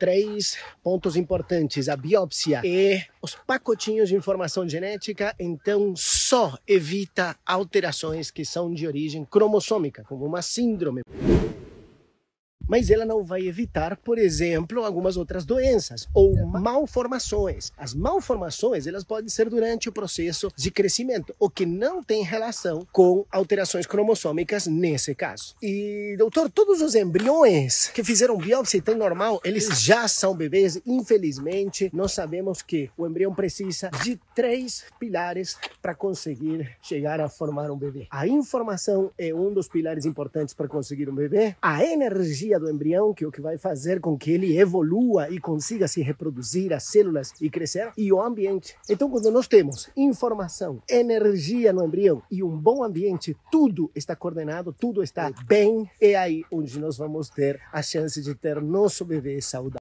três pontos importantes: a biópsia e os pacotinhos de informação genética, então só evita alterações que são de origem cromossômica, como uma síndrome mas ela não vai evitar, por exemplo, algumas outras doenças ou malformações. As malformações, elas podem ser durante o processo de crescimento, o que não tem relação com alterações cromossômicas nesse caso. E, doutor, todos os embriões que fizeram biópsia tão normal, eles já são bebês. Infelizmente, nós sabemos que o embrião precisa de três pilares para conseguir chegar a formar um bebê. A informação é um dos pilares importantes para conseguir um bebê. A energia do embrião, que é o que vai fazer com que ele evolua e consiga se reproduzir, as células e crescer, e o ambiente. Então, quando nós temos informação, energia no embrião e um bom ambiente, tudo está coordenado, tudo está bem, é aí onde nós vamos ter a chance de ter nosso bebê saudável.